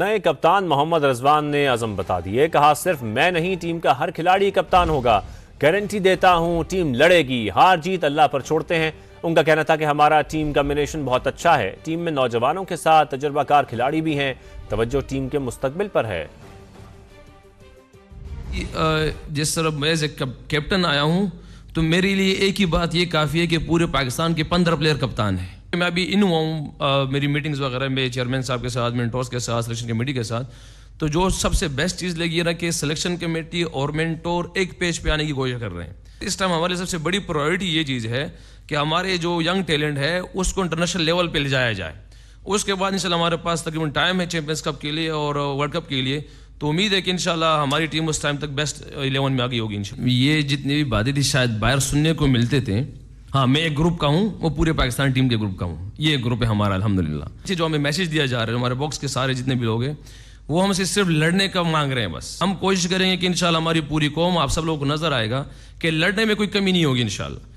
नए कप्तान मोहम्मद रजवान ने आजम बता दिए कहा सिर्फ मैं नहीं टीम का हर खिलाड़ी कप्तान होगा गारंटी देता हूं टीम लड़ेगी हार जीत अल्लाह पर छोड़ते हैं उनका कहना था कि हमारा टीम कम्बिनेशन बहुत अच्छा है टीम में नौजवानों के साथ तजर्बाकार खिलाड़ी भी हैं तवज्जो टीम के मुस्तबिल पर है जिस तरह मैं कैप्टन आया हूँ तो मेरे लिए एक ही बात ये काफ़ी है कि पूरे पाकिस्तान के पंद्रह प्लेयर कप्तान हैं मैं अभी इन हुआ हूँ मेरी मीटिंग्स वगैरह में चेयरमैन साहब के साथ मेंटोर्स के साथ सिलेक्शन कमेटी के साथ तो जो सबसे बेस्ट चीज़ लगी ना कि सिलेक्शन कमेटी और मेंटोर एक पेज पे आने की कोशिश कर रहे हैं इस टाइम हमारे सबसे बड़ी प्रायोरिटी ये चीज़ है कि हमारे जो यंग टैलेंट है उसको इंटरनेशनल लेवल पर ले जाया जाए उसके बाद इन हमारे पास तकरीबन टाइम है चैम्पियंस कप के लिए और वर्ल्ड कप के लिए तो उम्मीद है कि इंशाल्लाह हमारी टीम उस टाइम तक बेस्ट इलेवन में आ गई होगी ये जितनी भी बातें थी शायद बाहर सुनने को मिलते थे हाँ मैं एक ग्रुप का हूँ वो पूरे पाकिस्तान टीम के ग्रुप का हूँ ये एक ग्रुप है हमारा अलहमदिल्ला जो हमें मैसेज दिया जा रहा है हमारे बॉक्स के सारे जितने भी लोग हैं वो हमसे सिर्फ लड़ने का मांग रहे हैं बस हम कोशिश करेंगे कि इंशाल्लाह हमारी पूरी कौम आप सब लोगों को नजर आएगा कि लड़ने में कोई कमी नहीं होगी इनशाला